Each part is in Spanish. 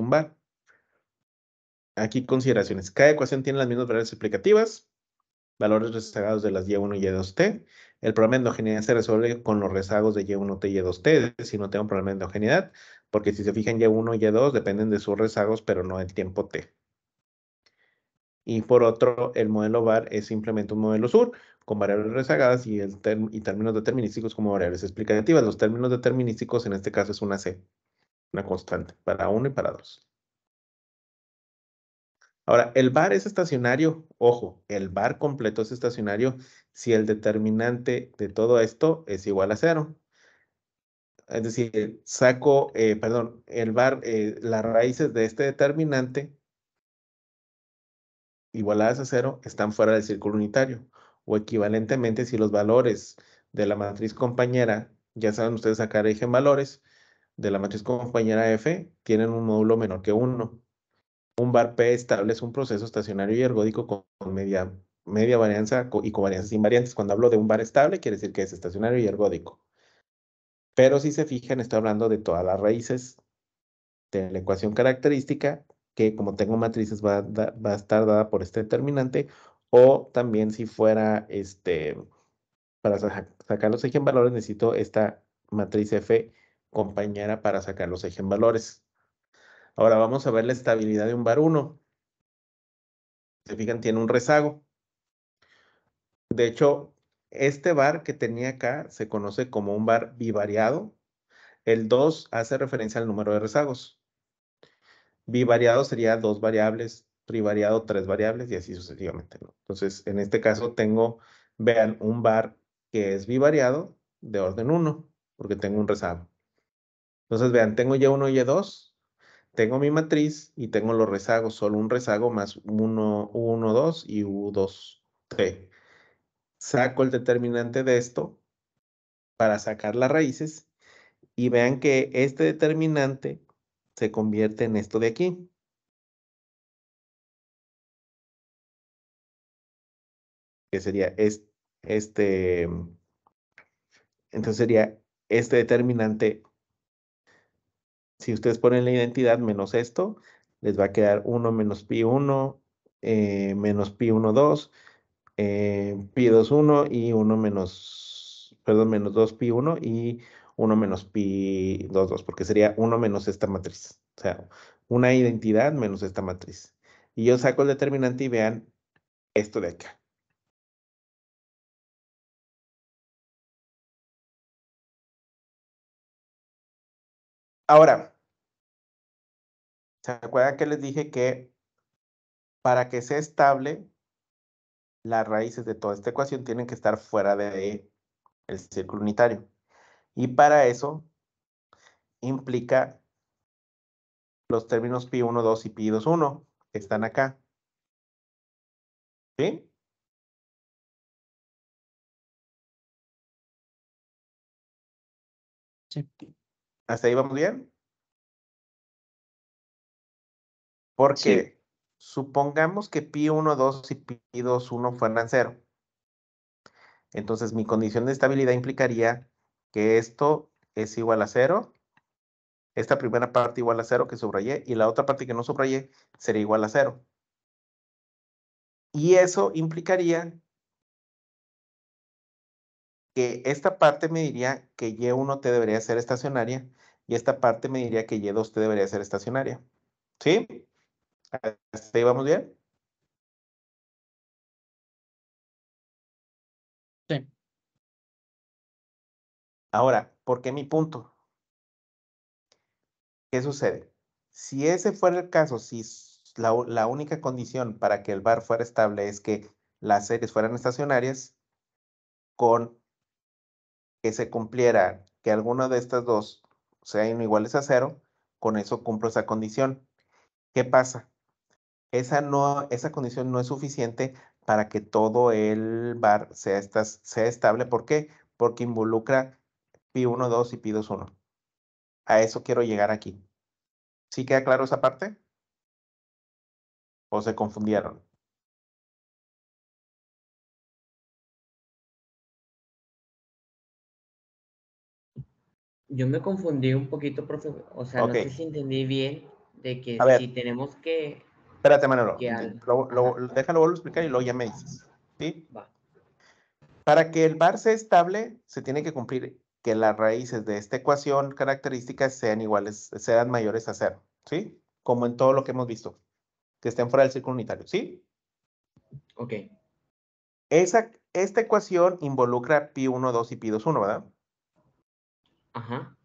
bar. Aquí consideraciones. Cada ecuación tiene las mismas variables explicativas, valores rezagados de las Y1 y Y2T. E el problema de endogeneidad se resuelve con los rezagos de Y1T y Y2T, e si no tengo un problema de endogeneidad, porque si se fijan Y1 y Y2 e dependen de sus rezagos, pero no del tiempo T. Y por otro, el modelo VAR es simplemente un modelo sur con variables rezagadas y, el y términos determinísticos como variables explicativas. Los términos determinísticos en este caso es una C. Una constante para uno y para dos. Ahora, el bar es estacionario. Ojo, el bar completo es estacionario si el determinante de todo esto es igual a cero. Es decir, saco, eh, perdón, el bar, eh, las raíces de este determinante igualadas a cero están fuera del círculo unitario. O equivalentemente, si los valores de la matriz compañera, ya saben ustedes sacar valores, de la matriz compañera F tienen un módulo menor que 1. Un bar P estable es un proceso estacionario y ergódico con media, media varianza y covarianzas invariantes. Cuando hablo de un bar estable, quiere decir que es estacionario y ergódico. Pero si se fijan, estoy hablando de todas las raíces de la ecuación característica, que como tengo matrices va, va a estar dada por este determinante, o también si fuera, este, para sacar los eigenvalores necesito esta matriz F compañera para sacar los eigenvalores. Ahora vamos a ver la estabilidad de un bar 1. Se fijan, tiene un rezago. De hecho, este bar que tenía acá se conoce como un bar bivariado. El 2 hace referencia al número de rezagos. Bivariado sería dos variables, trivariado tres variables y así sucesivamente. Entonces, en este caso tengo, vean, un bar que es bivariado de orden 1, porque tengo un rezago. Entonces, vean, tengo Y1, Y2, tengo mi matriz y tengo los rezagos, solo un rezago más 1, U1, 2 y U2, 3. Saco el determinante de esto para sacar las raíces y vean que este determinante se convierte en esto de aquí. Que sería este, entonces sería este determinante si ustedes ponen la identidad menos esto, les va a quedar 1 menos pi 1, eh, menos pi 1, 2, eh, pi 2, 1 y 1 menos, perdón, menos 2 pi 1 y 1 menos pi 2, 2, porque sería 1 menos esta matriz. O sea, una identidad menos esta matriz. Y yo saco el determinante y vean esto de acá. Ahora, ¿Se acuerdan que les dije que para que sea estable, las raíces de toda esta ecuación tienen que estar fuera del el círculo unitario? Y para eso implica los términos pi1, 2 y pi2, 1 que están acá. ¿Sí? ¿Hasta ahí vamos bien? Porque supongamos que pi 1, 2 y pi 2, 1 fueran 0. Entonces mi condición de estabilidad implicaría que esto es igual a 0. Esta primera parte igual a 0 que subrayé y la otra parte que no subrayé sería igual a 0. Y eso implicaría que esta parte me diría que Y1 te debería ser estacionaria y esta parte me diría que Y2 te debería ser estacionaria. ¿Sí? ¿Hasta ahí vamos bien? Sí. Ahora, ¿por qué mi punto? ¿Qué sucede? Si ese fuera el caso, si la, única condición para que el bar fuera estable es que las series fueran estacionarias, con que se cumpliera que alguna de estas dos sean iguales a cero, con eso cumplo esa condición. ¿Qué pasa? esa, no, esa condición no es suficiente para que todo el bar sea, sea estable. ¿Por qué? Porque involucra pi 1, 2 y pi 2, 1. A eso quiero llegar aquí. ¿Sí queda claro esa parte? ¿O se confundieron? Yo me confundí un poquito, profe. O sea, no sé si entendí bien de que si tenemos que Espérate, Manolo. déjalo vuelvo a explicar y lo ya me dices. ¿Sí? Va. Para que el bar sea estable, se tiene que cumplir que las raíces de esta ecuación característica sean iguales, sean mayores a cero. ¿Sí? Como en todo lo que hemos visto. Que estén fuera del círculo unitario. ¿Sí? Ok. esta ecuación involucra pi 1, 2 y pi 2, 1, ¿verdad? Ajá.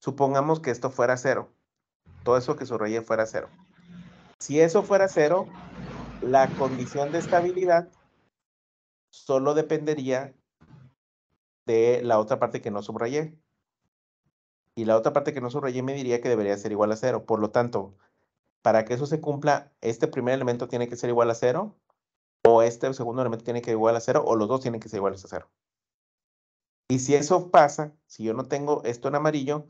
Supongamos que esto fuera cero. Todo eso que subrayé fuera cero. Si eso fuera cero, la condición de estabilidad solo dependería de la otra parte que no subrayé. Y la otra parte que no subrayé me diría que debería ser igual a cero. Por lo tanto, para que eso se cumpla, este primer elemento tiene que ser igual a cero, o este segundo elemento tiene que ser igual a cero, o los dos tienen que ser iguales a cero. Y si eso pasa, si yo no tengo esto en amarillo,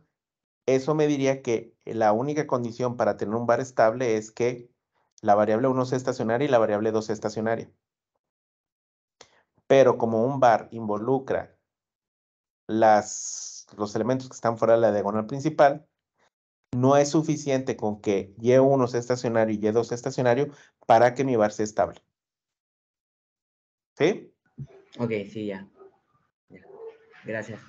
eso me diría que la única condición para tener un bar estable es que la variable 1 sea estacionaria y la variable 2 sea estacionaria. Pero como un bar involucra las, los elementos que están fuera de la diagonal principal, no es suficiente con que Y1 sea estacionario y Y2 sea estacionario para que mi bar sea estable. ¿Sí? Ok, sí, ya. ya. Gracias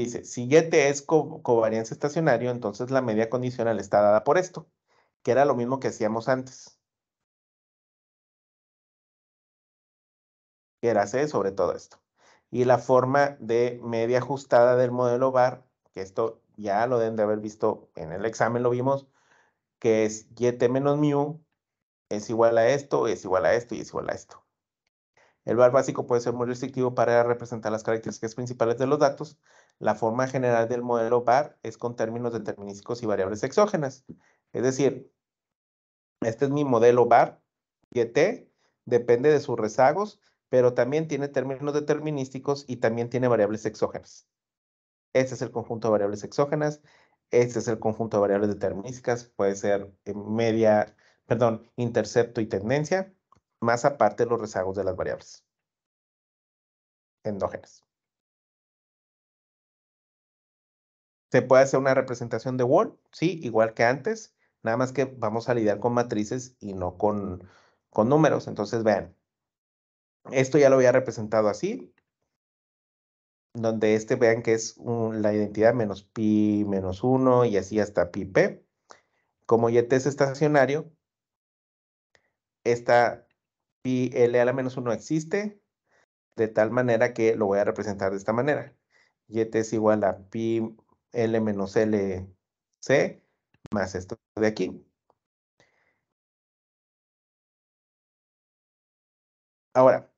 dice, si YT es covarianza estacionario, entonces la media condicional está dada por esto, que era lo mismo que hacíamos antes. Que era C sobre todo esto. Y la forma de media ajustada del modelo VAR, que esto ya lo deben de haber visto en el examen, lo vimos, que es YT menos mu es igual a esto, es igual a esto y es igual a esto. El VAR básico puede ser muy restrictivo para representar las características principales de los datos, la forma general del modelo VAR es con términos determinísticos y variables exógenas. Es decir, este es mi modelo BAR, e T, depende de sus rezagos, pero también tiene términos determinísticos y también tiene variables exógenas. Este es el conjunto de variables exógenas, este es el conjunto de variables determinísticas, puede ser media, perdón, intercepto y tendencia, más aparte los rezagos de las variables endógenas. Se puede hacer una representación de Wall, sí, igual que antes, nada más que vamos a lidiar con matrices y no con, con números. Entonces, vean, esto ya lo había representado así, donde este vean que es la identidad menos pi menos 1 y así hasta pi p. Como yt es estacionario, esta pi l a la menos 1 existe, de tal manera que lo voy a representar de esta manera. yt es igual a pi L menos C, más esto de aquí. Ahora,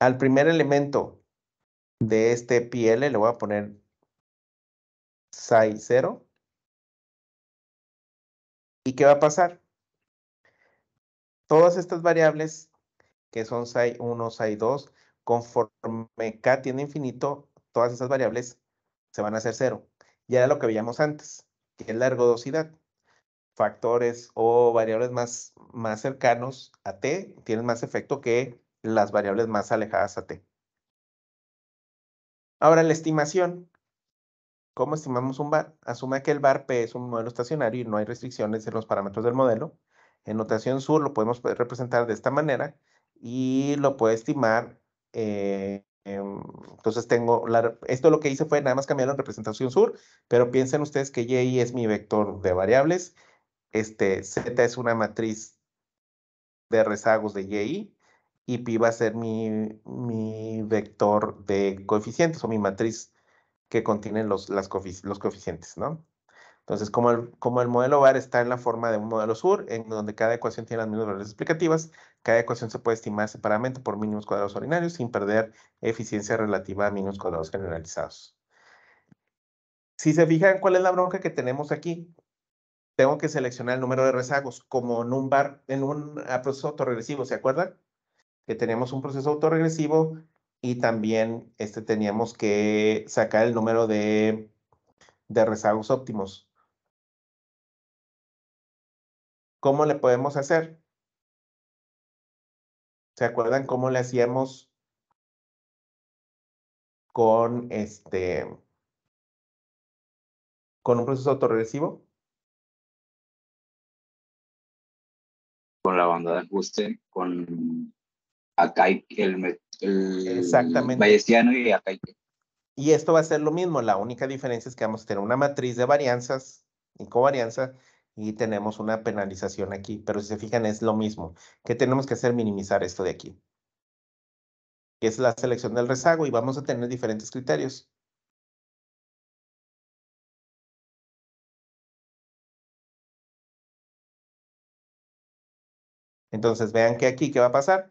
al primer elemento de este PL le voy a poner psi cero. ¿Y qué va a pasar? Todas estas variables, que son psi1, psi2, conforme k tiene infinito, todas esas variables se van a hacer cero. Y era lo que veíamos antes, que es la ergodosidad. Factores o variables más, más cercanos a t tienen más efecto que las variables más alejadas a t. Ahora, la estimación. ¿Cómo estimamos un bar? Asume que el bar P es un modelo estacionario y no hay restricciones en los parámetros del modelo. En notación sur lo podemos representar de esta manera y lo puedo estimar. Eh, em, entonces tengo, esto lo que hice fue nada más cambiar la representación sur, pero piensen ustedes que Y es mi vector de variables, este, Z es una matriz de rezagos de Y y pi va a ser mi, mi vector de coeficientes o mi matriz que contiene los, los coeficientes, ¿no? Entonces, como el, como el modelo VAR está en la forma de un modelo SUR, en donde cada ecuación tiene las mismas variables explicativas, cada ecuación se puede estimar separadamente por mínimos cuadrados ordinarios sin perder eficiencia relativa a mínimos cuadrados generalizados. Si se fijan cuál es la bronca que tenemos aquí, tengo que seleccionar el número de rezagos, como en un, bar, en un proceso autoregresivo, ¿se acuerdan? Que tenemos un proceso autoregresivo y también este, teníamos que sacar el número de, de rezagos óptimos. ¿Cómo le podemos hacer? ¿Se acuerdan cómo le hacíamos con este con un proceso autorregresivo? Con la banda de ajuste, con acá el, el, Exactamente. Bayesiano y acá Y esto va a ser lo mismo, la única diferencia es que vamos a tener una matriz de varianzas y covarianza y tenemos una penalización aquí. Pero si se fijan, es lo mismo. ¿Qué tenemos que hacer? Minimizar esto de aquí. Que es la selección del rezago y vamos a tener diferentes criterios. Entonces, vean que aquí, ¿qué va a pasar?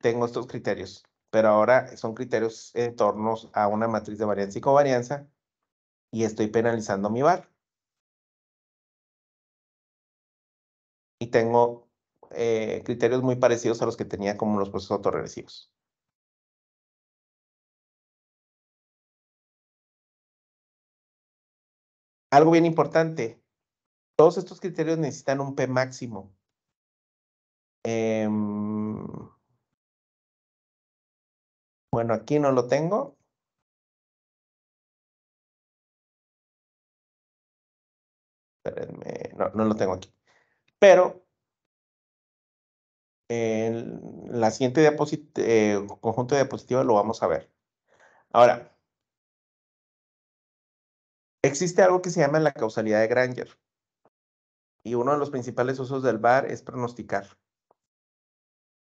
Tengo estos criterios, pero ahora son criterios en torno a una matriz de varianza y covarianza y estoy penalizando mi bar. y tengo eh, criterios muy parecidos a los que tenía como los procesos autorregresivos. Algo bien importante, todos estos criterios necesitan un P máximo. Em, bueno, aquí no lo tengo. Espérenme, no, no lo tengo aquí. Pero en la siguiente eh, conjunto de diapositivas lo vamos a ver. Ahora, existe algo que se llama la causalidad de Granger. Y uno de los principales usos del VAR es pronosticar.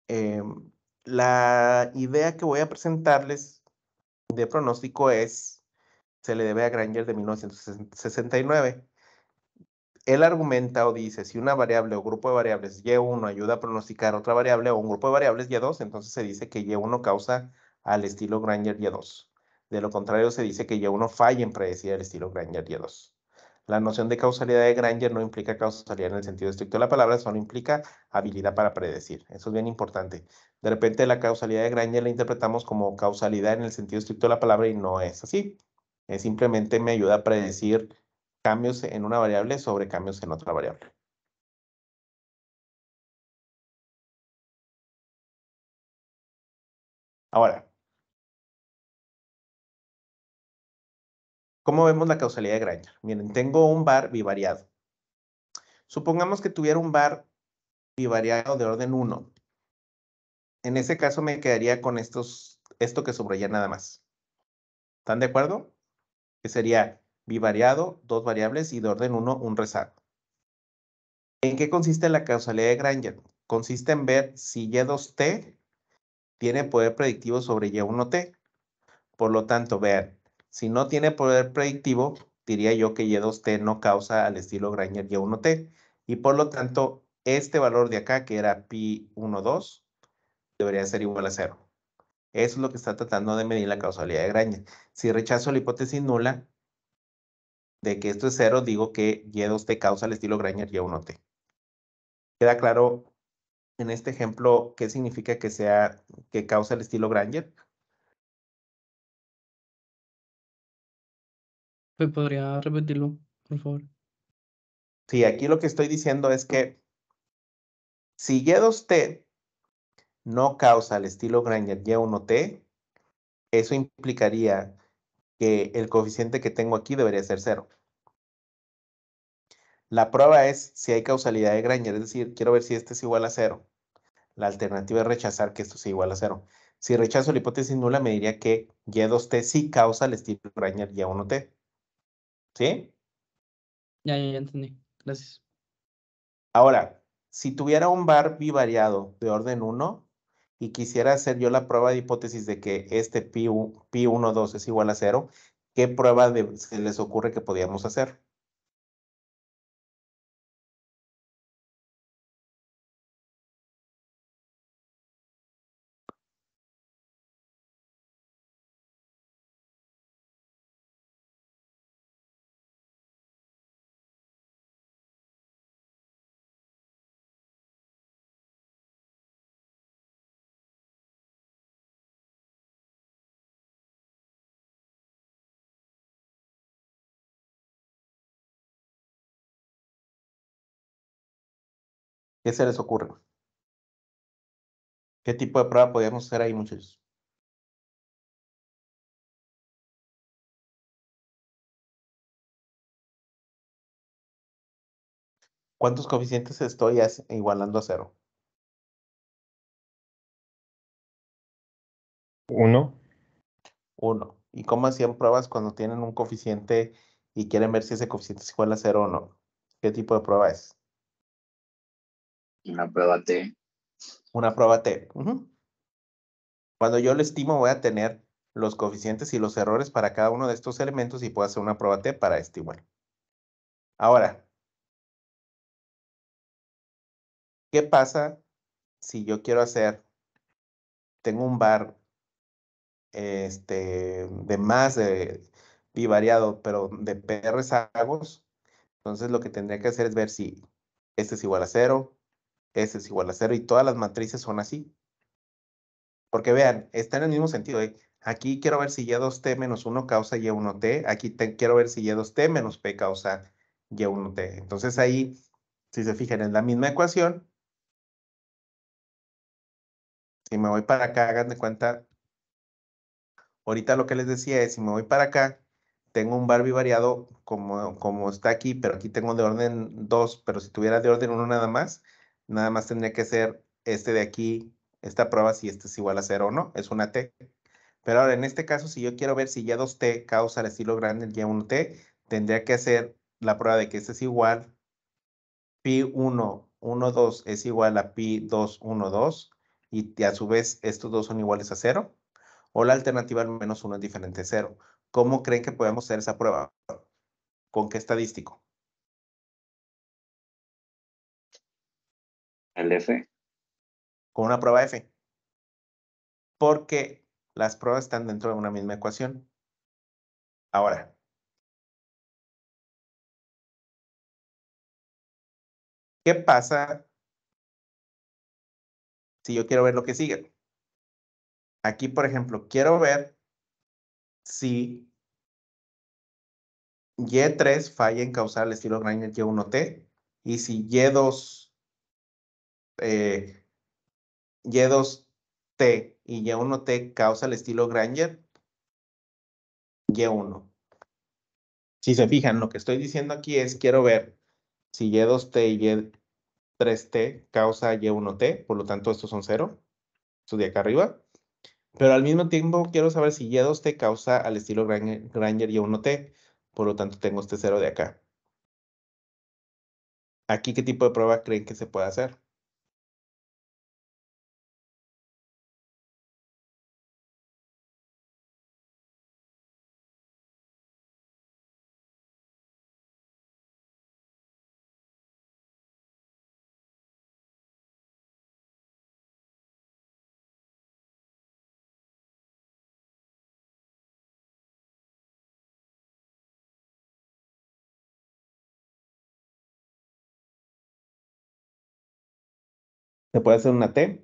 Em, la idea que voy a presentarles de pronóstico es, se le debe a Granger de 1969 él argumenta o dice si una variable o grupo de variables Y1 ayuda a pronosticar otra variable o un grupo de variables Y2, entonces se dice que Y1 causa al estilo Granger Y2. De lo contrario, se dice que Y1 falla en predecir el estilo Granger Y2. La noción de causalidad de Granger no implica causalidad en el sentido estricto de la palabra, solo implica habilidad para predecir. Eso es bien importante. De repente la causalidad de Granger la interpretamos como causalidad en el sentido estricto de la palabra y no es así. simplemente me ayuda a predecir cambios en una variable sobre cambios en otra variable. Ahora, ¿cómo vemos la causalidad de Granger? Miren, tengo un bar bivariado. Supongamos que tuviera un bar bivariado de orden 1. En ese caso me quedaría con estos, esto que subrayé nada más. ¿Están de acuerdo? Que sería bivariado, dos variables y de orden 1, un rezago. ¿En qué consiste la causalidad de Granger? Consiste en ver si Y2T tiene poder predictivo sobre Y1T. Por lo tanto, ver si no tiene poder predictivo, diría yo que Y2T no causa al estilo Granger Y1T. Y por lo tanto, este valor de acá, que era pi12, debería ser igual a 0. Eso es lo que está tratando de medir la causalidad de Granger. Si rechazo la hipótesis nula, de que esto es cero, digo que Y2T causa el estilo Granger Y1T. ¿Queda claro en este ejemplo qué significa que sea que causa el estilo Granger? Pues, podría repetirlo, por favor? Sí, aquí lo que estoy diciendo es que si Y2T no causa el estilo Granger Y1T, eso implicaría que el coeficiente que tengo aquí debería ser cero. La prueba es si hay causalidad de Granger, es decir, quiero ver si este es igual a cero. La alternativa es rechazar que esto sea igual a cero. Si rechazo la hipótesis nula, me diría que Y2T sí causa el estilo Granger Y1T. ¿Sí? Ya, ya, ya entendí. Gracias. Ahora, si tuviera un bar bivariado de orden 1, y quisiera hacer yo la prueba de hipótesis de que este pi, 1, 2 es igual a 0, ¿qué prueba se les ocurre que podíamos hacer? ¿Qué se les ocurre? ¿Qué tipo de prueba podríamos hacer ahí, muchachos? ¿Cuántos coeficientes estoy igualando a cero? Uno. Uno. ¿Y cómo hacían pruebas cuando tienen un coeficiente y quieren ver si ese coeficiente es igual a cero o no? ¿Qué tipo de prueba es? Una prueba T. Una prueba T. Cuando yo lo estimo voy a tener los coeficientes y los errores para cada uno de estos elementos y puedo hacer una prueba T para este igual. Ahora, ¿qué pasa si yo quiero hacer, tengo un bar este, de más de bivariado, pero de PR sagos? Entonces lo que tendría que hacer es ver si este es igual a cero, S es igual a 0 y todas las matrices son así. Porque vean, está en el mismo sentido. ¿eh? Aquí quiero ver si Y2T menos 1 causa Y1T. Aquí quiero ver si Y2T menos P causa Y1T. Entonces ahí, si se fijan, es la misma ecuación. Si me voy para acá, hagan de cuenta. Ahorita lo que les decía es, si me voy para acá, tengo un bar bivariado como, como está aquí, pero aquí tengo de orden 2, pero si tuviera de orden 1 nada más, Nada más tendría que ser este de aquí, esta prueba si este es igual a cero o no, es una T. Pero ahora, en este caso, si yo quiero ver si ya 2 t causa el estilo grande ya Y1T, tendría que hacer la prueba de que este es igual, pi 1, 1, 2 es igual a pi 2, 1, 2, y a su vez estos dos son iguales a cero, o la alternativa al menos 1 es diferente a cero. ¿Cómo creen que podemos hacer esa prueba? ¿Con qué estadístico? El F. Con una prueba F. Porque las pruebas están dentro de una misma ecuación. Ahora. ¿Qué pasa si yo quiero ver lo que sigue? Aquí, por ejemplo, quiero ver si Y3 falla en causar el estilo Granger Y1T y si Y2 eh, y Y1T causa el estilo Granger, Y1. Si se fijan, lo que estoy diciendo aquí es, quiero ver si Y2T y Y3T causa Y1T, por lo tanto estos son 0, estos de acá arriba. Pero al mismo tiempo quiero saber si Y2T causa al estilo Granger Y1T, por lo tanto tengo este 0 de acá. ¿Aquí qué tipo de prueba creen que se puede hacer? Se puede hacer una T.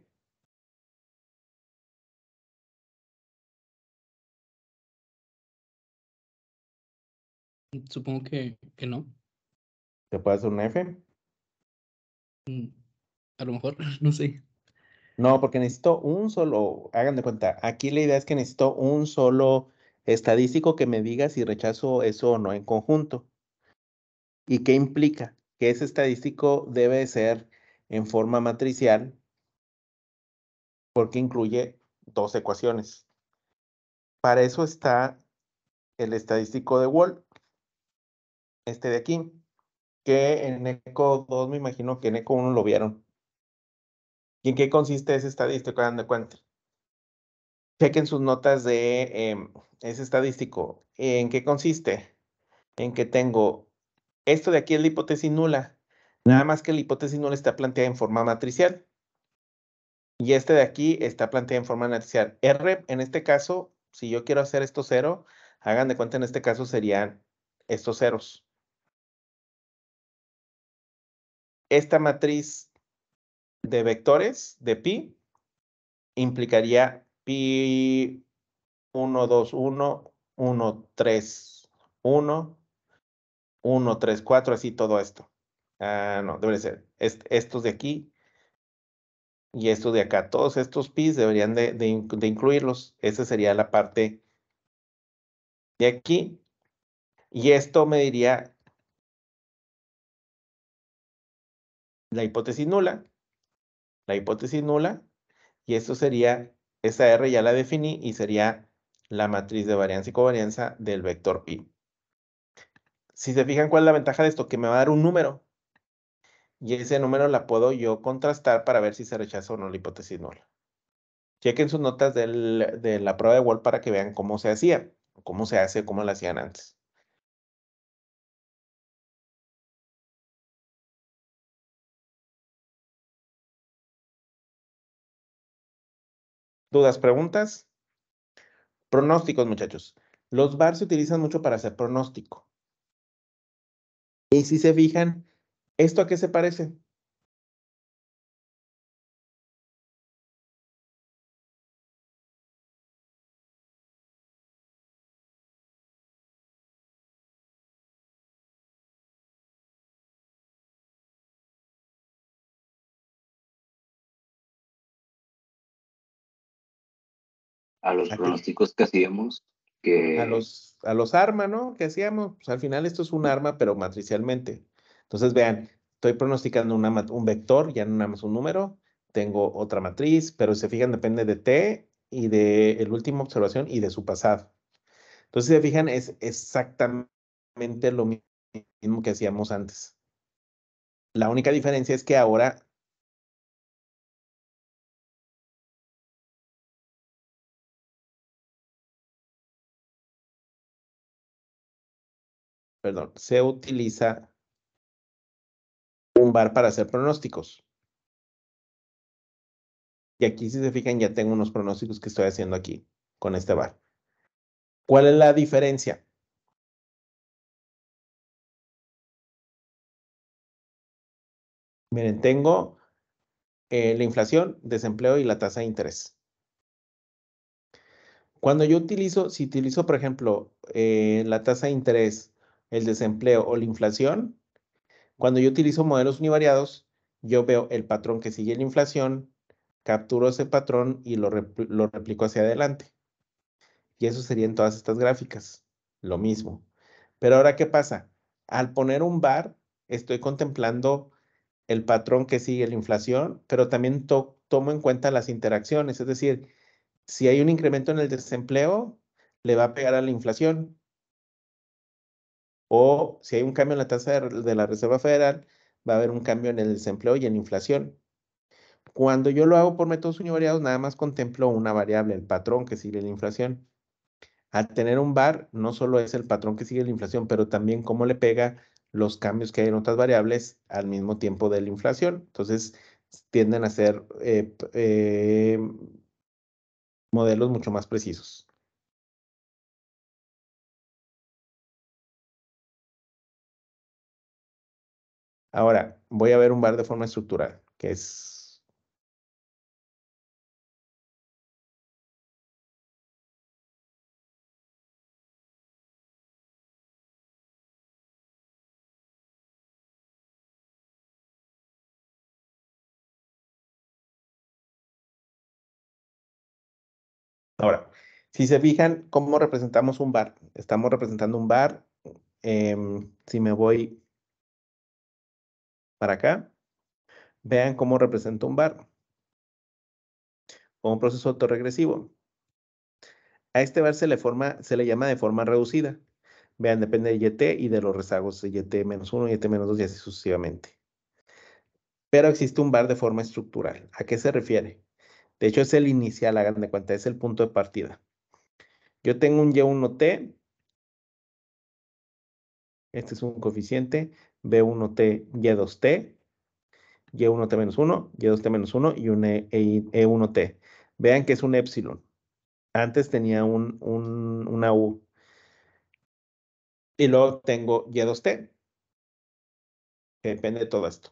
Supongo que, no. ¿Se puede hacer una F? Mm, a lo mejor, no sé. No, porque necesito un solo, hagan de cuenta, aquí la idea es que necesito un solo estadístico que me diga si rechazo eso o no en conjunto. ¿Y qué implica? Que ese estadístico debe ser en forma matricial porque incluye dos ecuaciones. Para eso está el estadístico de Wall, este de aquí, que en ECO 2 me imagino que en ECO 1 lo vieron. ¿Y en qué consiste ese estadístico? Hagan de cuenta. Chequen sus notas de em, ese estadístico. ¿En qué consiste? En que tengo, esto de aquí es la hipótesis nula, Nada más que la hipótesis no está planteada en forma matricial. Y este de aquí está planteado en forma matricial. R, en este caso, si yo quiero hacer esto cero, hagan de cuenta en este caso serían estos ceros. Esta matriz de vectores de pi implicaría pi 1, 2, 1, 1, 3, 1, 1, 3, 4, así todo esto. Ah, no, debería ser. estos de aquí y estos de acá. Todos estos pis deberían de incluirlos. Esa sería la parte de aquí. Y esto me diría la hipótesis nula. La hipótesis nula. Y esto sería, esa R ya la definí y sería la matriz de varianza y covarianza del vector pi. Si se fijan, ¿cuál es la ventaja de esto? Que me va a dar un número y ese número la puedo yo contrastar para ver si se rechaza o no la hipótesis nula. Chequen sus notas de la prueba de Wall para que vean cómo se hacía, cómo se hace, cómo la hacían antes. ¿Dudas, preguntas? Pronósticos, muchachos. Los bars se utilizan mucho para hacer pronóstico. Y si se fijan, ¿Esto a qué se parece? a los pronósticos que hacíamos. Que... A, los, a los armas, ¿no? Que hacíamos. Pues al final esto es un arma, pero matricialmente. Entonces, vean, estoy pronosticando un vector, ya no nada más un número, tengo otra matriz, pero si se fijan, depende de T y de la última observación y de su pasado. Entonces, si se fijan, es exactamente lo mismo que hacíamos antes. La única diferencia es que ahora perdón, se utiliza bar para hacer pronósticos. Y aquí, si se fijan, ya tengo unos pronósticos que estoy haciendo aquí con este bar. ¿Cuál es la diferencia? Miren, tengo eh, la inflación, desempleo y la tasa de interés. Cuando yo utilizo, si utilizo, por ejemplo, eh, la tasa de interés, el desempleo o la inflación, cuando yo utilizo modelos univariados, yo veo el patrón que sigue la inflación, capturo ese patrón y lo, replico hacia adelante. Y eso sería en todas estas gráficas, lo mismo. Pero ahora, ¿qué pasa? Al poner un bar, estoy contemplando el patrón que sigue la inflación, pero también tomo en cuenta las interacciones. Es decir, si hay un incremento en el desempleo, le va a pegar a la inflación. O si hay un cambio en la tasa de, la Reserva Federal, va a haber un cambio en el desempleo y en la inflación. Cuando yo lo hago por métodos univariados, nada más contemplo una variable, el patrón que sigue la inflación. Al tener un VAR, no solo es el patrón que sigue la inflación, pero también cómo le pega los cambios que hay en otras variables al mismo tiempo de la inflación. Entonces, tienden a ser eh, eh, modelos mucho más precisos. Ahora, voy a ver un bar de forma estructural, que es... Ahora, si se fijan cómo representamos un bar, estamos representando un bar. Em, si me voy para acá, vean cómo representa un bar o un proceso autoregresivo. A este bar se le, forma, se le llama de forma reducida. Vean, depende de YT y de los rezagos de YT-1, YT-2 y así sucesivamente. Pero existe un bar de forma estructural. ¿A qué se refiere? De hecho, es el inicial, hagan de cuenta, es el punto de partida. Yo tengo un Y1T. Este es un coeficiente. B1T, Y2T, Y1T 1, Y2T 1 y un e, 1 e, e t Vean que es un epsilon. Antes tenía una U. Y luego tengo Y2T. depende de todo esto.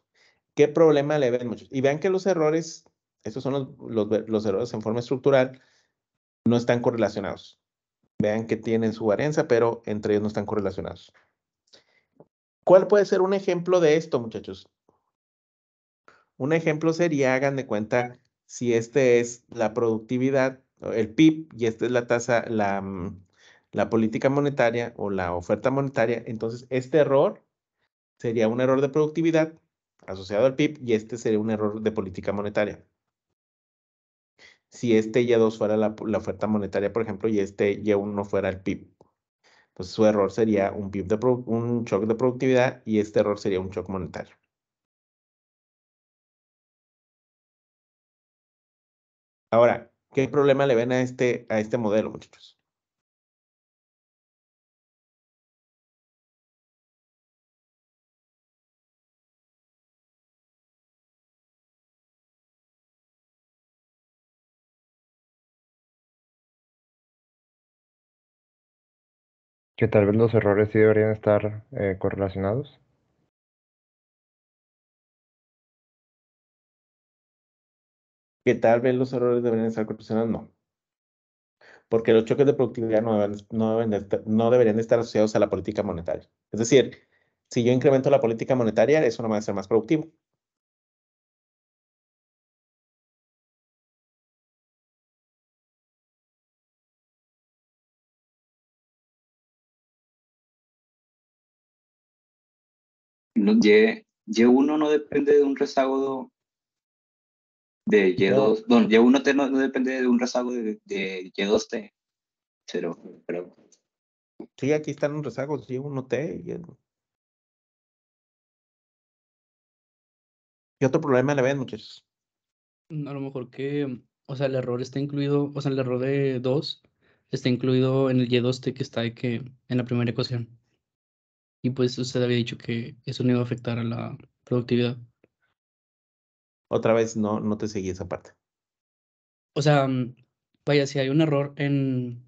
¿Qué problema le ven muchos? Y vean que los errores, estos son los errores en forma estructural, no están correlacionados. Vean que tienen su varianza, pero entre ellos no están correlacionados. ¿Cuál puede ser un ejemplo de esto, muchachos? Un ejemplo sería, hagan de cuenta, si este es la productividad, el PIB, y esta es la tasa, mm, la, política monetaria o la oferta monetaria, entonces este error sería un error de productividad asociado al PIB y este sería un error de política monetaria. Si este Y2 fuera la, la oferta monetaria, por ejemplo, y este Y1 fuera el PIB pues su error sería un, de un shock de productividad y este error sería un shock monetario. Ahora, ¿qué problema le ven a este, a este modelo, muchachos? que tal vez los errores sí deberían estar eh, correlacionados. Que tal vez los errores deberían estar correlacionados, no. Porque los choques de productividad no no, deben no deberían estar asociados a la política monetaria. Es decir, si yo incremento la política monetaria, eso no va a ser más productivo. y, 1 no depende de un rezago de Y2. Bueno, Y1T no, depende de un rezago de, de Y2T. Pero, pero, Sí, aquí están los rezagos Y1T y y ¿Qué otro problema le ven, muchachos? A lo mejor que, o sea, el error está incluido, o sea, el error de 2 está incluido en el Y2T que está que en la primera ecuación y pues usted había dicho que eso no iba a afectar a la productividad. Otra vez no, no te seguí esa parte. O sea, mm, vaya, si hay un error en,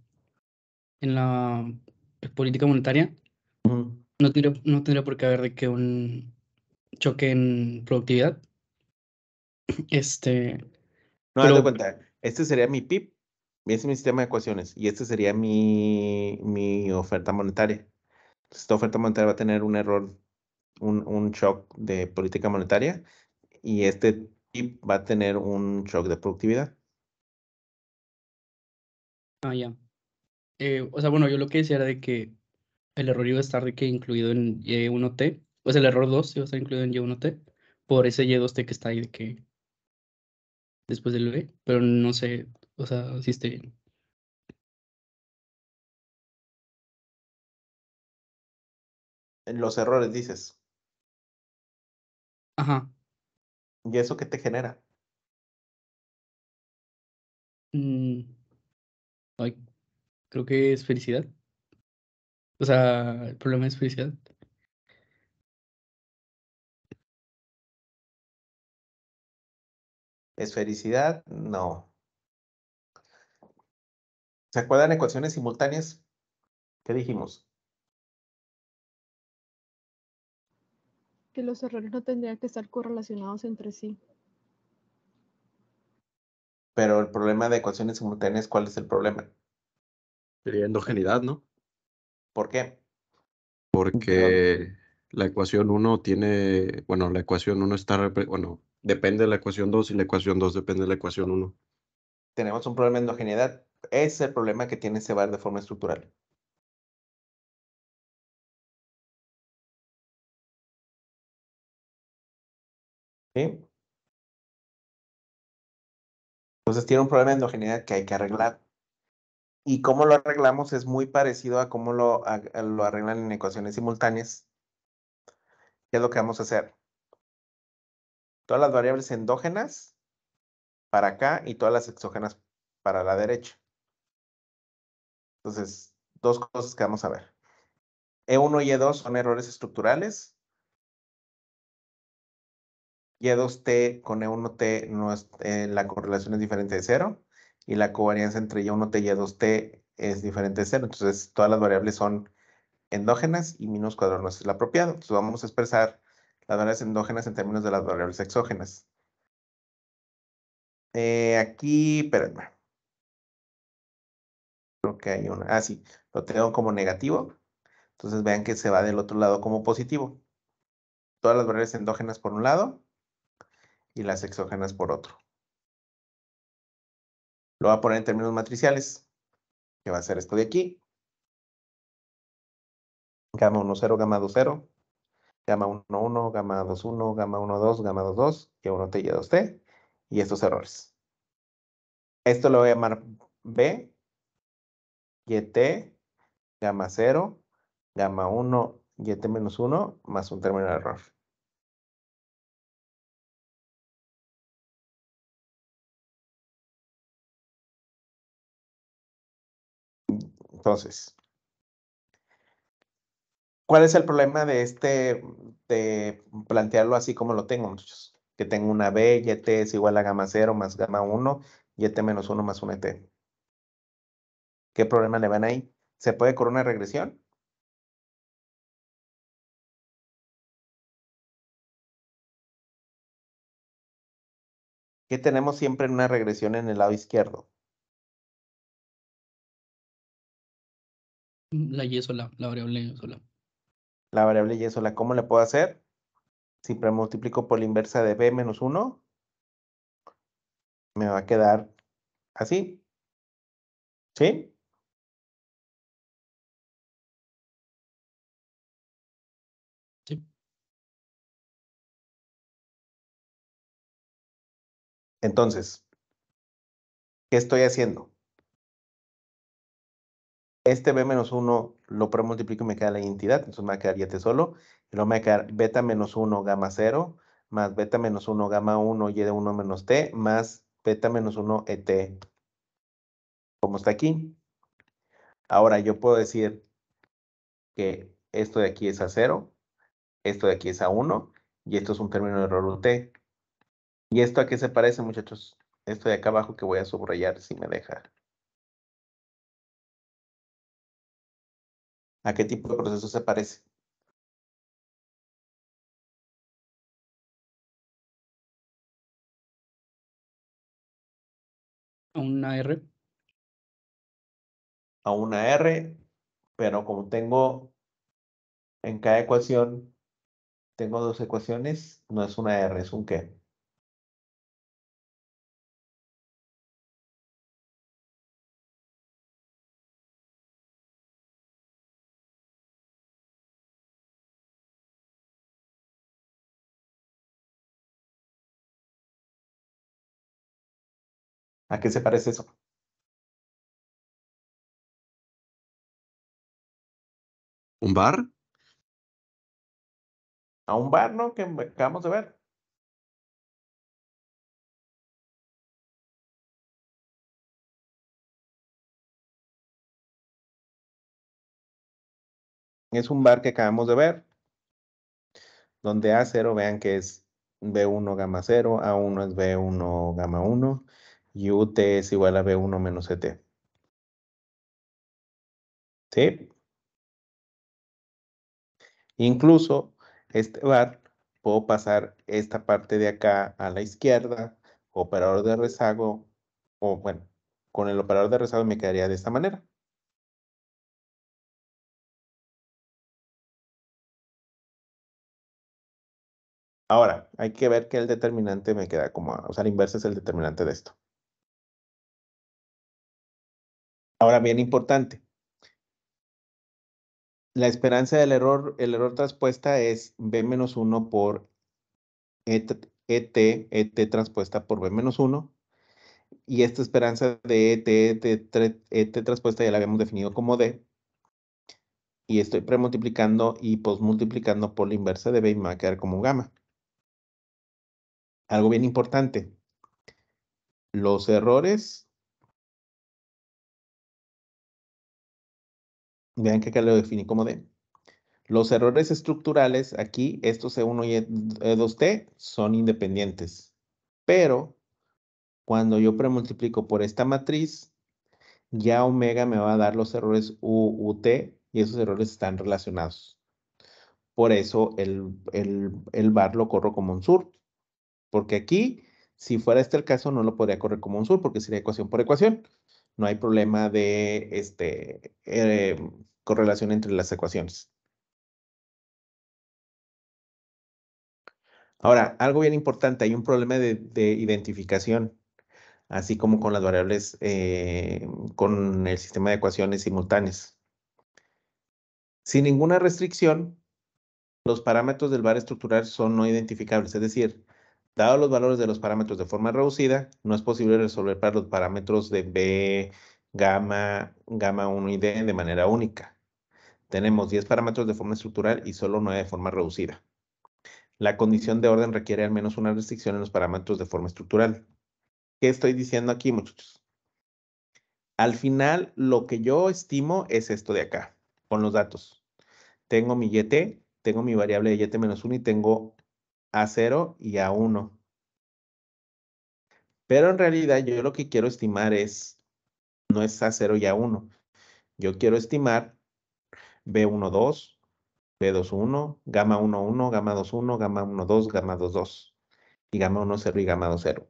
en la pues, política monetaria, no, tendría, no tendría por qué haber de que un choque en productividad. Este. No, pero, cuenta, este sería mi PIB, este es mi sistema de ecuaciones, y este sería mi, mi oferta monetaria esta oferta monetaria va a tener un error, un, un shock de política monetaria y este tip va a tener un shock de productividad. Ah, ya. Eh, o sea, bueno, yo lo que decía era de que el error iba a estar de que incluido en Y1T, pues el error 2 iba a estar incluido en Y1T, por ese Y2T que está ahí de que después del B, pero no sé, o sea, si este bien. los errores, dices. Ajá. ¿Y eso qué te genera? Mm. creo que es felicidad. O sea, el problema es felicidad. ¿Es felicidad? No. ¿Se acuerdan ecuaciones simultáneas? ¿Qué dijimos? que los errores no tendrían que estar correlacionados entre sí. Pero el problema de ecuaciones simultáneas, ¿cuál es el problema? Sería endogeneidad, ¿no? ¿Por qué? Porque la ecuación 1 tiene, bueno, la ecuación 1 está, bueno, depende de la ecuación 2 y la ecuación 2 depende de la ecuación 1. Tenemos un problema de endogeneidad. es el problema que tiene bar de forma estructural. ¿sí? Entonces tiene un problema de endogeneidad que hay que arreglar. Y cómo lo arreglamos es muy parecido a cómo lo, lo arreglan en ecuaciones simultáneas. ¿Qué es lo que vamos a hacer? Todas las variables endógenas para acá y todas las exógenas para la derecha. Entonces, dos cosas que vamos a ver. E1 y E2 son errores estructurales y e 2 t con E1T no es, eh, la correlación es diferente de cero y la covarianza entre E1T y E2T es diferente de cero. Entonces, todas las variables son endógenas y menos cuadrado no es el apropiado. Entonces, vamos a expresar las variables endógenas en términos de las variables exógenas. Eh, aquí, espérenme. Creo que hay una. Ah, sí, lo tengo como negativo. Entonces vean que se va del otro lado como positivo. Todas las variables endógenas por un lado y las exógenas por otro. Lo voy a poner en términos matriciales, que va a ser esto de aquí. Gamma 1, 0, gamma 2, 0, gamma 1, 1, gamma 2, 1, gamma 1, 2, gamma 2, 2, y 1, t y 2, t, y estos errores. Esto lo voy a llamar B, YT, gamma 0, gamma 1, YT menos 1, más un término de error. Entonces, ¿cuál es el problema de este, de plantearlo así como lo tengo, muchachos? Que tengo una B, y e t es igual a gamma 0 más gamma 1, e t menos 1 más 1ET. ¿Qué problema le van ahí? ¿Se puede con una regresión? ¿Qué tenemos siempre en una regresión en el lado izquierdo? La y la variable y sola. La variable y sola, ¿cómo le puedo hacer? Si multiplico por la inversa de b menos 1, me va a quedar así. ¿Sí? Sí. Entonces, ¿qué estoy haciendo? este b menos 1 lo promultiplico y me queda la identidad, entonces me va a quedar y solo, y luego me va a quedar beta menos 1 gamma 0, más beta menos 1 gamma 1 y de 1 menos t, más beta menos 1 et, como está aquí. Ahora yo puedo decir que esto de aquí es a 0, esto de aquí es a 1, y esto es un término de error T. ¿Y esto a qué se parece, muchachos? Esto de acá abajo que voy a subrayar si me deja. ¿A qué tipo de proceso se parece? A una R. A una R, pero como tengo en cada ecuación, tengo dos ecuaciones, no es una R, es un qué. ¿A qué se parece eso? ¿Un bar? A un bar, ¿no? Que acabamos de ver. Es un bar que acabamos de ver, donde A0 vean que es B1 gamma 0, A1 es B1 gamma 1 y ut es igual a b1 menos et. ¿Sí? Incluso este bar, puedo pasar esta parte de acá a la izquierda, operador de rezago, o bueno, con el operador de rezago me quedaría de esta manera. Ahora, hay que ver que el determinante me queda como, o sea, inversa es el determinante de esto. Ahora, bien importante, la esperanza del error, el error transpuesta es B-1 por ET, ET, ET transpuesta por B-1 y esta esperanza de ET, ET, ET, e transpuesta ya la habíamos definido como D. Y estoy premultiplicando y posmultiplicando por la inversa de B y me va a quedar como gamma. Algo bien importante. Los errores Vean que acá lo definí como D. Los errores estructurales, aquí, estos E1 y E2T e son independientes. Pero cuando yo premultiplico por esta matriz, ya omega me va a dar los errores U, UT y esos errores están relacionados. Por eso el, el, bar lo corro como un sur. Porque aquí, si fuera este el caso, no lo podría correr como un sur porque sería ecuación por ecuación no hay problema de este, eh, correlación entre las ecuaciones. Ahora, algo bien importante, hay un problema de, identificación, así como con las variables, eh, con el sistema de ecuaciones simultáneas. Sin ninguna restricción, los parámetros del bar estructural son no identificables, es decir, Dado los valores de los parámetros de forma reducida, no es posible resolver para los parámetros de B, gamma, gamma 1 y D de manera única. Tenemos 10 parámetros de forma estructural y solo 9 de forma reducida. La condición de orden requiere al menos una restricción en los parámetros de forma estructural. ¿Qué estoy diciendo aquí, muchachos? Al final, lo que yo estimo es esto de acá, con los datos. Tengo mi YT, tengo mi variable de YT menos 1 y tengo a 0 y a 1. Pero en realidad yo lo que quiero estimar es, no es a 0 y a 1. Yo quiero estimar B1, 2, B2, 1, gamma 1, 1, gamma 2, 1, gamma 1, 2, gamma 2, 2. Y gamma 1, 0 y gamma 2, 0.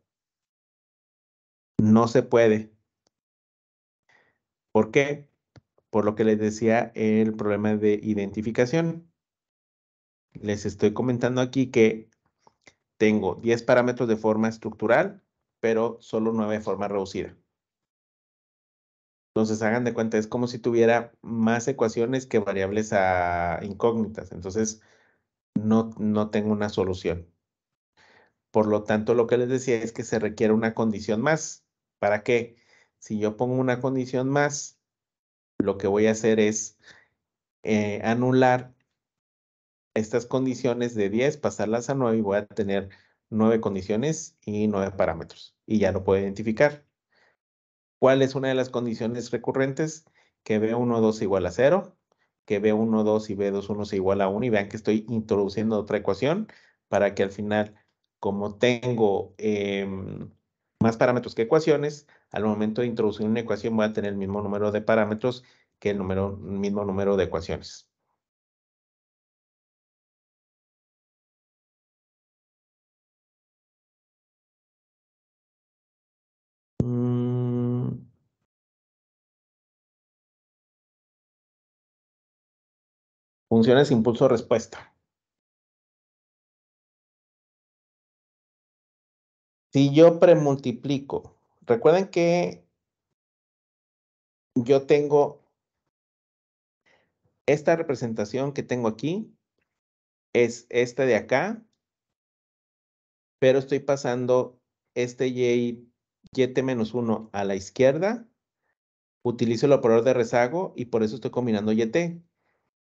No se puede. ¿Por qué? Por lo que les decía el problema de identificación les estoy comentando aquí que tengo 10 parámetros de forma estructural, pero solo 9 de forma reducida. Entonces, hagan de cuenta, es como si tuviera más ecuaciones que variables a ah, incógnitas. Entonces, no, no tengo una solución. Por lo tanto, lo que les decía es que se requiere una condición más. ¿Para qué? Si yo pongo una condición más, lo que voy a hacer es eh, anular estas condiciones de 10, pasarlas a 9 y voy a tener 9 condiciones y 9 parámetros. Y ya lo puedo identificar. ¿Cuál es una de las condiciones recurrentes? Que B1, 2 igual a 0, que B1, 2 y B2, 1 se igual a 1. Y vean que estoy introduciendo otra ecuación para que al final, como tengo em, más parámetros que ecuaciones, al momento de introducir una ecuación voy a tener el mismo número de parámetros que el número, mismo número de ecuaciones. funciones impulso-respuesta. Si yo premultiplico, recuerden que yo tengo esta representación que tengo aquí, es esta de acá, pero estoy pasando este y, yt-1 a la izquierda, utilizo el operador de rezago y por eso estoy combinando yt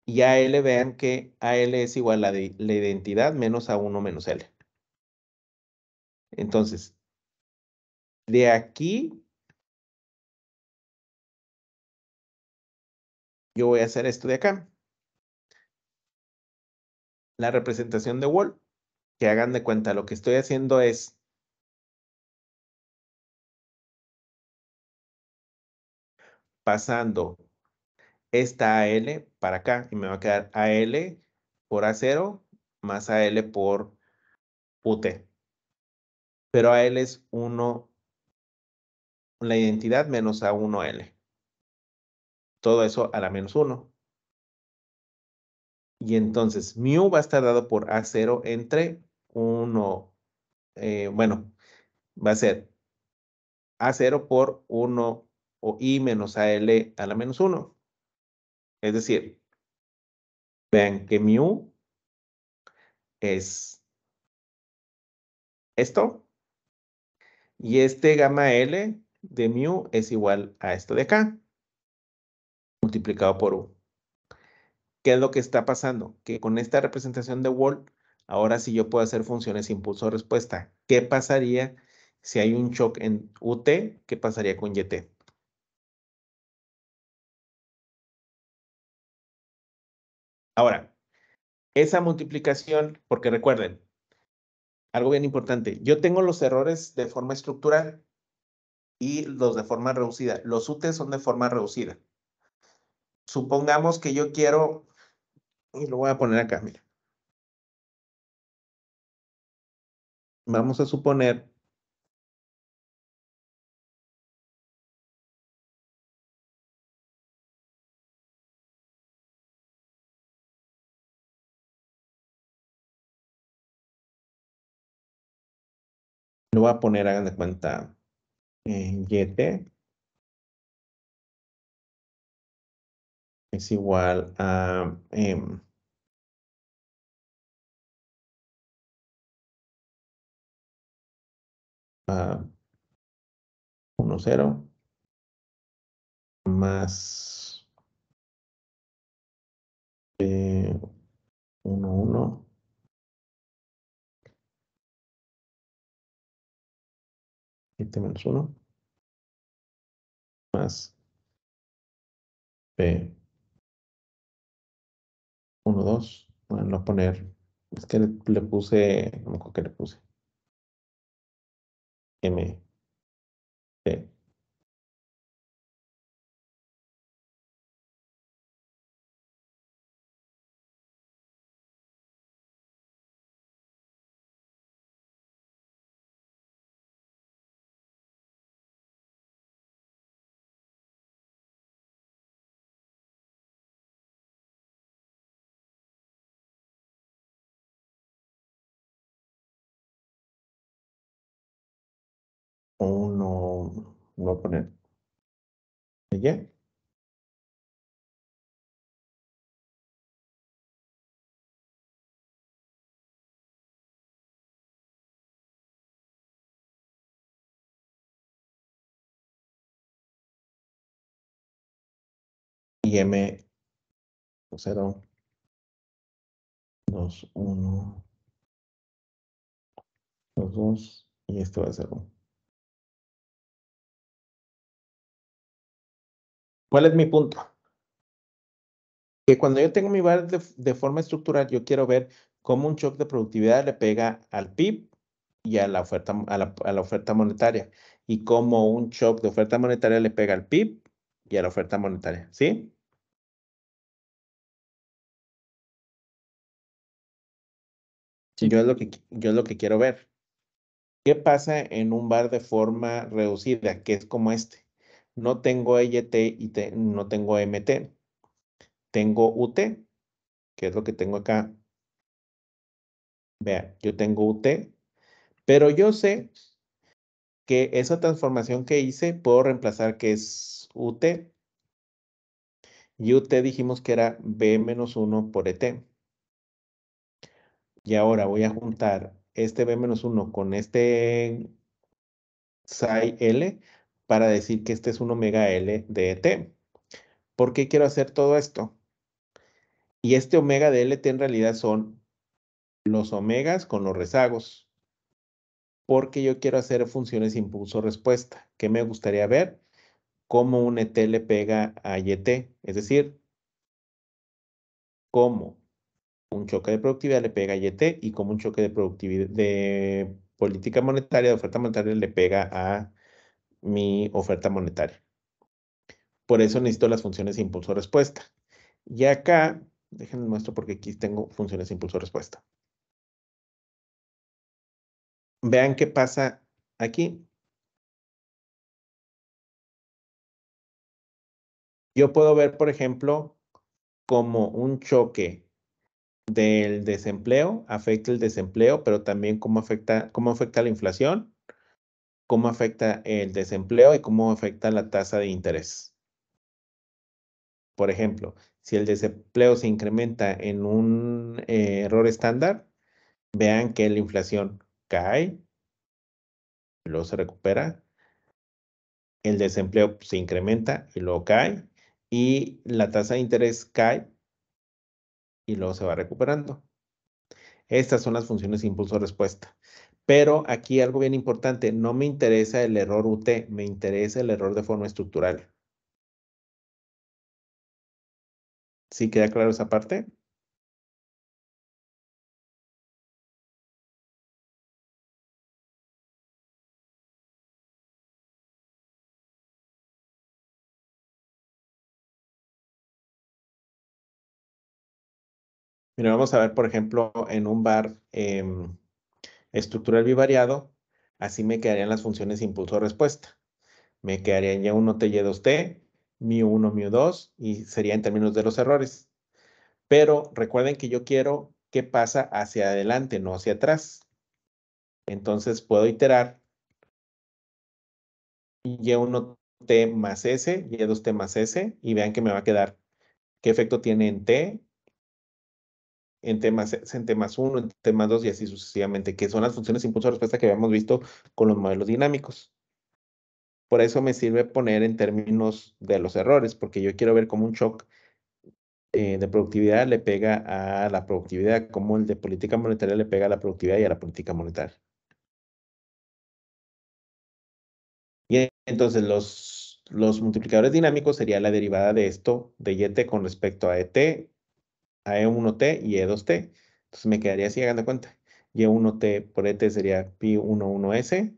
y a L vean que a L es igual a la identidad menos A1 menos L. Entonces, de aquí yo voy a hacer esto de acá. La representación de Wall, que hagan de cuenta, lo que estoy haciendo es pasando esta AL para acá y me va a quedar AL por A0 más AL por UT. Pero AL es 1, la identidad menos A1L. Todo eso a la menos 1. Y entonces, mu va a estar dado por A0 entre 1, eh, bueno, va a ser A0 por 1 o I menos AL a la menos 1. Es decir, vean que mu es esto. Y este gamma L de mu es igual a esto de acá, multiplicado por u. ¿Qué es lo que está pasando? Que con esta representación de Wall, ahora sí yo puedo hacer funciones impulso-respuesta. ¿Qué pasaría si hay un shock en UT? ¿Qué pasaría con YT? Ahora, esa multiplicación, porque recuerden, algo bien importante, yo tengo los errores de forma estructural y los de forma reducida. Los UTE son de forma reducida. Supongamos que yo quiero, y lo voy a poner acá, mira. Vamos a suponer Lo voy a poner, hagan de cuenta, en yt es igual a eh, a 1, 0 más eh, 1, 1 7 menos 1 más P 1, 2. Bueno, no poner, es que le, le puse, no que le puse. M p uno, voy a poner, ¿ya? Y M 0, 2, 1, 2, 2, y esto va a ser 1. ¿Cuál es mi punto? Que cuando yo tengo mi bar de, forma estructural, yo quiero ver cómo un shock de productividad le pega al PIB y a la oferta, a la, oferta monetaria y cómo un shock de oferta monetaria le pega al PIB y a la oferta monetaria, ¿sí? sí. Yo, es lo que, yo es lo que quiero ver. ¿Qué pasa en un bar de forma reducida, que es como este? no tengo EYT y no tengo MT. Tengo UT, que es lo que tengo acá. Vean, yo tengo UT, pero yo sé que esa transformación que hice puedo reemplazar que es UT. Y UT dijimos que era B-1 por ET. Y ahora voy a juntar este B-1 con este psi L para decir que este es un omega L de ET. ¿Por qué quiero hacer todo esto? Y este omega de LT en realidad son los omegas con los rezagos, porque yo quiero hacer funciones impulso-respuesta, que me gustaría ver cómo un ET le pega a YT, es decir, cómo un choque de productividad le pega a YT y cómo un choque de productividad de política monetaria, de oferta monetaria le pega a mi oferta monetaria. Por eso necesito las funciones impulso-respuesta. Y acá, déjenme muestro porque aquí tengo funciones impulso-respuesta. Vean qué pasa aquí. Yo puedo ver, por ejemplo, cómo un choque del desempleo afecta el desempleo, pero también cómo afecta, cómo afecta la inflación cómo afecta el desempleo y cómo afecta la tasa de interés. Por ejemplo, si el desempleo se incrementa en un eh, error estándar, vean que la inflación cae, luego se recupera, el desempleo se incrementa y luego cae, y la tasa de interés cae y luego se va recuperando. Estas son las funciones impulso-respuesta. Pero aquí algo bien importante, no me interesa el error UT, me interesa el error de forma estructural. ¿Sí queda claro esa parte? Mira, vamos a ver, por ejemplo, en un bar, em, estructural bivariado, así me quedarían las funciones impulso-respuesta. Me quedarían Y1, T, Y2T, mu1, mu2 y sería en términos de los errores. Pero recuerden que yo quiero que pasa hacia adelante, no hacia atrás. Entonces puedo iterar y1t más s, y2t más s y vean que me va a quedar qué efecto tiene en t en temas, en 1, en temas 2 y así sucesivamente, que son las funciones impulso-respuesta que habíamos visto con los modelos dinámicos. Por eso me sirve poner en términos de los errores, porque yo quiero ver cómo un shock eh, de productividad le pega a la productividad, cómo el de política monetaria le pega a la productividad y a la política monetaria. Y entonces los, los multiplicadores dinámicos sería la derivada de esto, de YT con respecto a ET, e1T y E2T. Entonces me quedaría así, hagan de cuenta. Y1T e por ET sería Pi11S.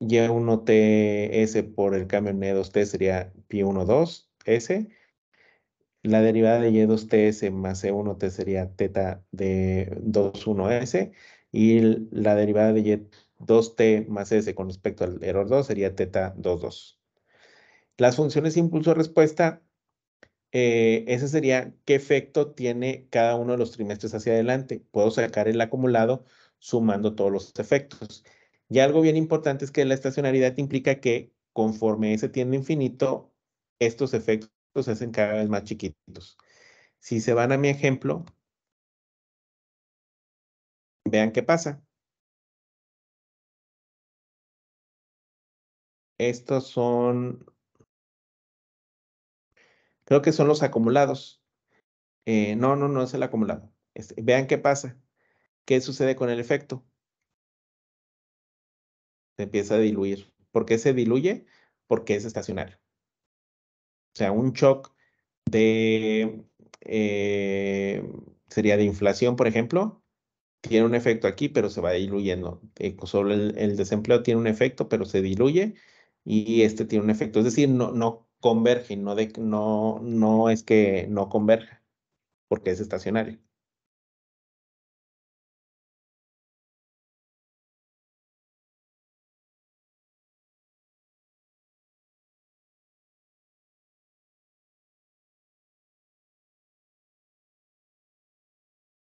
Y1TS e por el cambio en E2T sería Pi12S. La derivada de Y2TS e más E1T sería teta de 21S. Y la derivada de Y2T más S con respecto al error 2 sería teta 22. Las funciones impulso-respuesta eh, ese sería qué efecto tiene cada uno de los trimestres hacia adelante. Puedo sacar el acumulado sumando todos los efectos. Y algo bien importante es que la estacionalidad implica que conforme ese tiende infinito, estos efectos se hacen cada vez más chiquitos. Si se van a mi ejemplo, vean qué pasa. Estos son Creo que son los acumulados. Eh, no, no, no es el acumulado. vean qué pasa. ¿Qué sucede con el efecto? Se empieza a diluir. ¿Por qué se diluye? Porque es estacionario. O sea, un shock de, eh, sería de inflación, por ejemplo, tiene un efecto aquí, pero se va diluyendo. Eh, solo el, el, desempleo tiene un efecto, pero se diluye y este tiene un efecto. Es decir, no, no, convergen, no, de, no, no es que no converja, porque es estacionario.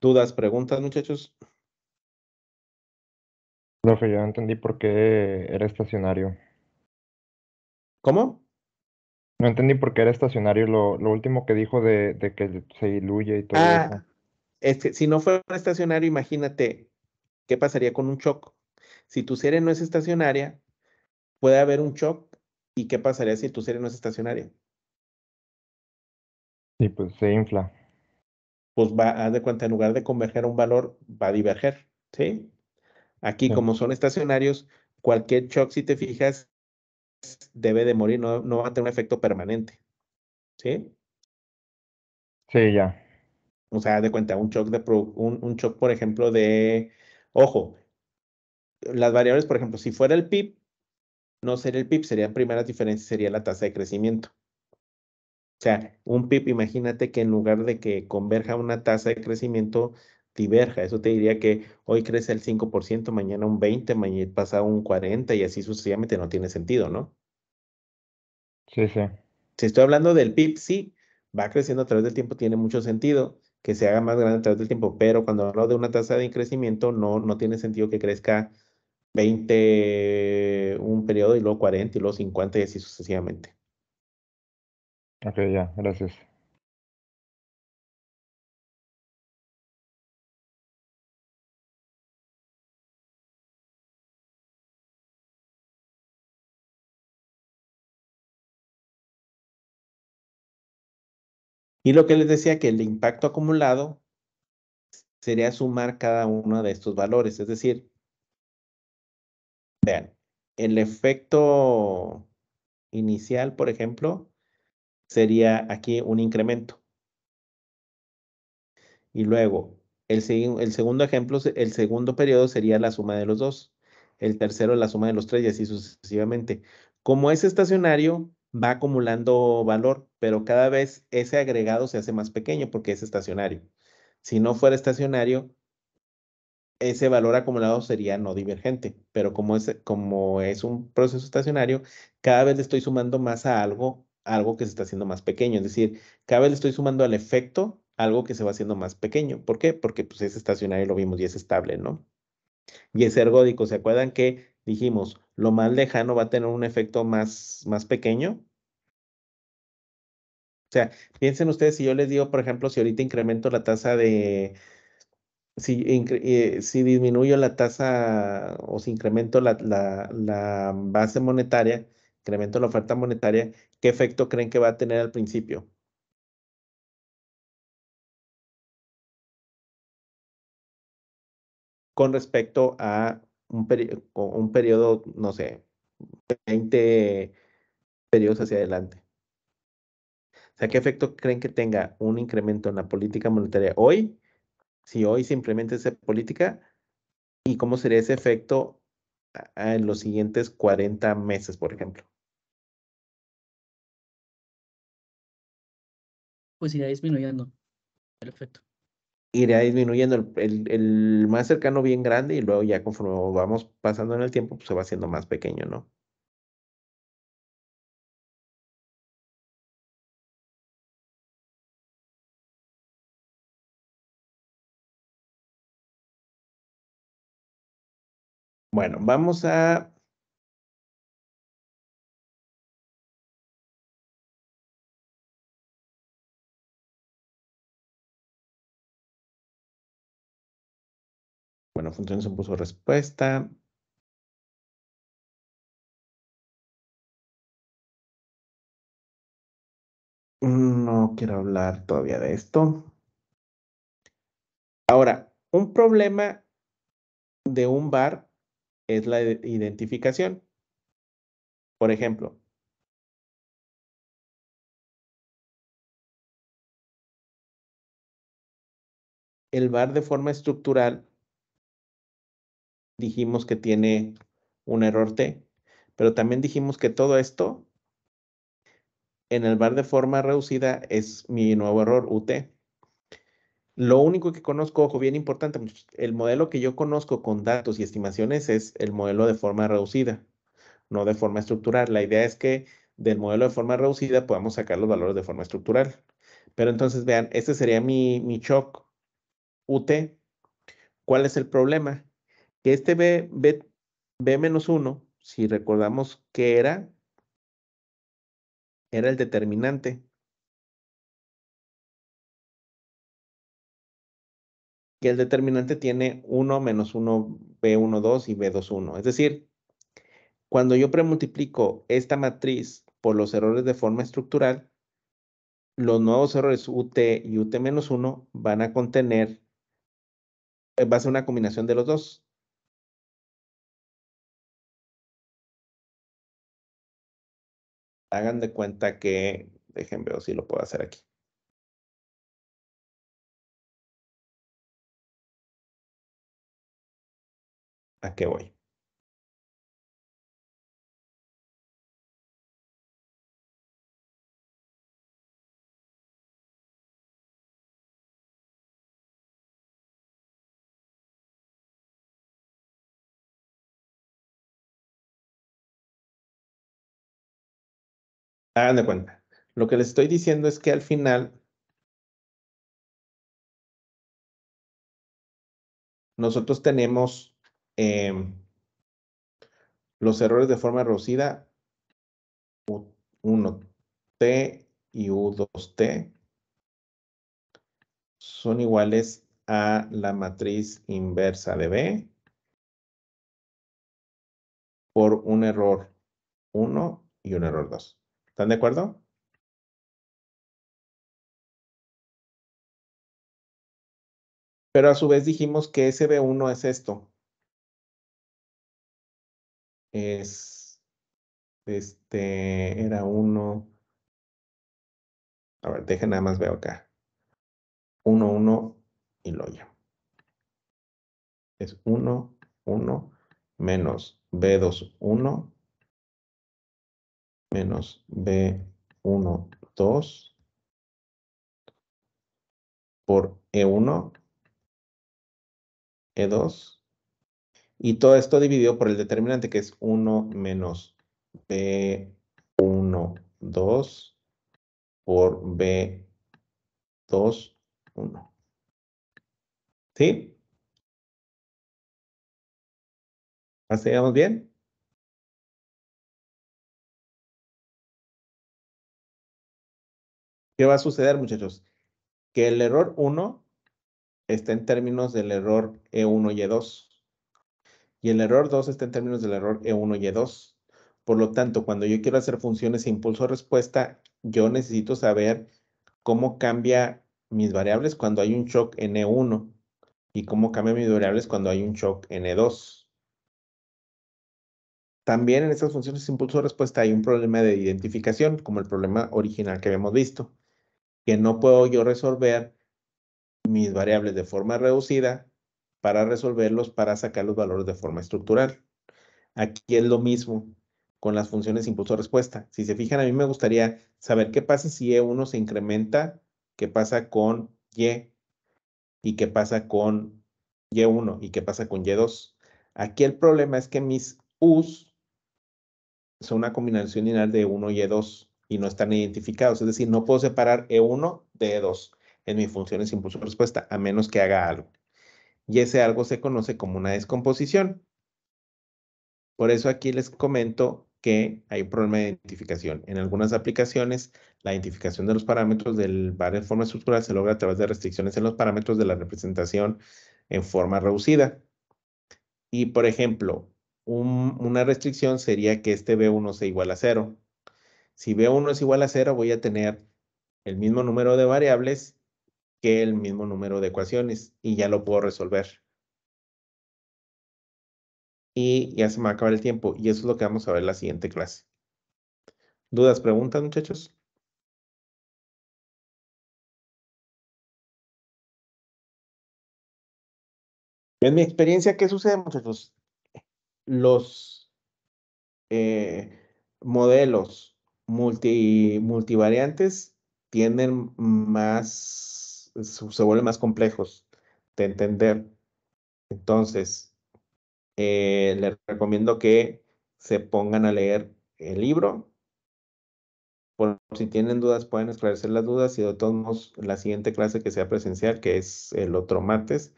¿Dudas, preguntas, muchachos? Profe, ya entendí por qué era estacionario. ¿Cómo? No entendí por qué era estacionario lo, lo último que dijo de, que se diluye y todo ah, que si no fuera estacionario, imagínate qué pasaría con un shock. Si tu serie no es estacionaria, puede haber un shock. ¿Y qué pasaría si tu serie no es estacionaria? Sí, pues se infla. Pues va, haz de cuenta, en lugar de converger a un valor, va a diverger, ¿sí? Aquí, como son estacionarios, cualquier shock, si te fijas, debe de morir, no, va a tener un efecto permanente. ¿Sí? Sí, ya. O sea, de cuenta, un shock, de un, un shock, por ejemplo, de, ojo, las variables, por ejemplo, si fuera el PIB, no sería el PIB, serían primeras diferencias, sería la tasa de crecimiento. O sea, un PIB, imagínate que en lugar de que converja una tasa de crecimiento, diverja. Eso te diría que hoy crece el 5%, mañana un 20%, mañana pasa un 40% y así sucesivamente no tiene sentido, ¿no? Sí, sí. Si estoy hablando del PIB, sí, va creciendo a través del tiempo, tiene mucho sentido que se haga más grande a través del tiempo, pero cuando hablo de una tasa de crecimiento, no, no tiene sentido que crezca 20 un periodo y luego 40 y luego 50 y así sucesivamente. Ok, ya, gracias. Y lo que les decía que el impacto acumulado sería sumar cada uno de estos valores. Es decir, vean, el efecto inicial, por ejemplo, sería aquí un incremento. Y luego, el, el segundo ejemplo, el segundo periodo sería la suma de los dos. El tercero, la suma de los tres y así sucesivamente. Como es estacionario, va acumulando valor, pero cada vez ese agregado se hace más pequeño porque es estacionario. Si no fuera estacionario, ese valor acumulado sería no divergente, pero como es, como es un proceso estacionario, cada vez le estoy sumando más a algo, algo que se está haciendo más pequeño, es decir, cada vez le estoy sumando al efecto algo que se va haciendo más pequeño. ¿Por qué? Porque pues, es estacionario, lo vimos, y es estable, ¿no? Y es ergódico. ¿Se acuerdan que dijimos, lo más lejano va a tener un efecto más, más pequeño. O sea, piensen ustedes, si yo les digo, por ejemplo, si ahorita incremento la tasa de, si, eh, si disminuyo la tasa o si incremento la, la, la base monetaria, incremento la oferta monetaria, ¿qué efecto creen que va a tener al principio? Con respecto a un, un periodo, no sé, 20 periodos hacia adelante. O sea, ¿qué efecto creen que tenga un incremento en la política monetaria hoy? Si hoy se implementa esa política, ¿y cómo sería ese efecto en los siguientes 40 meses, por ejemplo? Pues irá disminuyendo el efecto irá disminuyendo el, el, más cercano bien grande y luego ya conforme vamos pasando en el tiempo pues se va haciendo más pequeño, ¿no? Bueno, vamos a funciones en puso respuesta. No quiero hablar todavía de esto. Ahora, un problema de un bar es la identificación. Por ejemplo, el bar de forma estructural dijimos que tiene un error T, pero también dijimos que todo esto en el bar de forma reducida es mi nuevo error UT. Lo único que conozco, ojo, bien importante, el modelo que yo conozco con datos y estimaciones es el modelo de forma reducida, no de forma estructural. La idea es que del modelo de forma reducida podamos sacar los valores de forma estructural. Pero entonces, vean, este sería mi, mi shock UT. ¿Cuál es el problema? que este B, B, 1 si recordamos que era, era el determinante. Que el determinante tiene 1 menos 1, B1, 2 y B2, 1. Es decir, cuando yo premultiplico esta matriz por los errores de forma estructural, los nuevos errores UT y UT-1 van a contener, eh, va a ser una combinación de los dos. hagan de cuenta que, dejen ver si lo puedo hacer aquí. ¿A qué voy? Hagan de cuenta. Lo que les estoy diciendo es que al final nosotros tenemos em, los errores de forma reducida U1T y U2T son iguales a la matriz inversa de B por un error 1 y un error 2. ¿Están de acuerdo? Pero a su vez dijimos que SB1 es esto. Es, este, era 1. A ver, déjenme nada más veo acá. 1, 1 y lo llevo. Es 1, 1 menos B2, 1 menos B1, 2 por E1, E2 y todo esto dividido por el determinante que es 1 menos B1, 2 por B2, 1. ¿Sí? ¿Así llegamos bien? ¿Qué va a suceder, muchachos? Que el error 1 está en términos del error E1 y E2. Y el error 2 está en términos del error E1 y E2. Por lo tanto, cuando yo quiero hacer funciones de impulso-respuesta, yo necesito saber cómo cambia mis variables cuando hay un shock en E1 y cómo cambia mis variables cuando hay un shock en E2. También en estas funciones de impulso-respuesta hay un problema de identificación, como el problema original que habíamos visto que no puedo yo resolver mis variables de forma reducida para resolverlos, para sacar los valores de forma estructural. Aquí es lo mismo con las funciones impulso-respuesta. Si se fijan, a mí me gustaría saber qué pasa si E1 se incrementa, qué pasa con Y, y qué pasa con Y1, y qué pasa con Y2. Aquí el problema es que mis U's son una combinación lineal de 1 y 2. E y no están identificados. Es decir, no puedo separar E1 de E2 en mis funciones impulso-respuesta, a menos que haga algo. Y ese algo se conoce como una descomposición. Por eso aquí les comento que hay un problema de identificación. En algunas aplicaciones, la identificación de los parámetros del de en forma estructural se logra a través de restricciones en los parámetros de la representación en forma reducida. Y, por ejemplo, una restricción sería que este B1 sea igual a 0 si B1 es igual a 0, voy a tener el mismo número de variables que el mismo número de ecuaciones y ya lo puedo resolver. Y ya se me va el tiempo y eso es lo que vamos a ver en la siguiente clase. ¿Dudas, preguntas, muchachos? En mi experiencia, ¿qué sucede, muchachos? Los eh, modelos multi, multivariantes tienen más, se vuelven más complejos de entender. Entonces, eh, les recomiendo que se pongan a leer el libro. Por si tienen dudas, pueden esclarecer las dudas y de todos modos, la siguiente clase que sea presencial, que es el otro martes,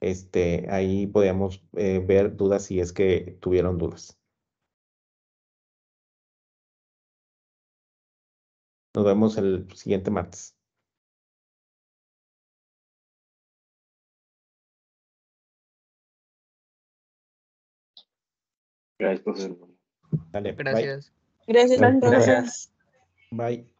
este, ahí podríamos eh, ver dudas si es que tuvieron dudas. Nos vemos el siguiente martes. Gracias, profesor. Dale, Gracias. Gracias. Gracias. Bye.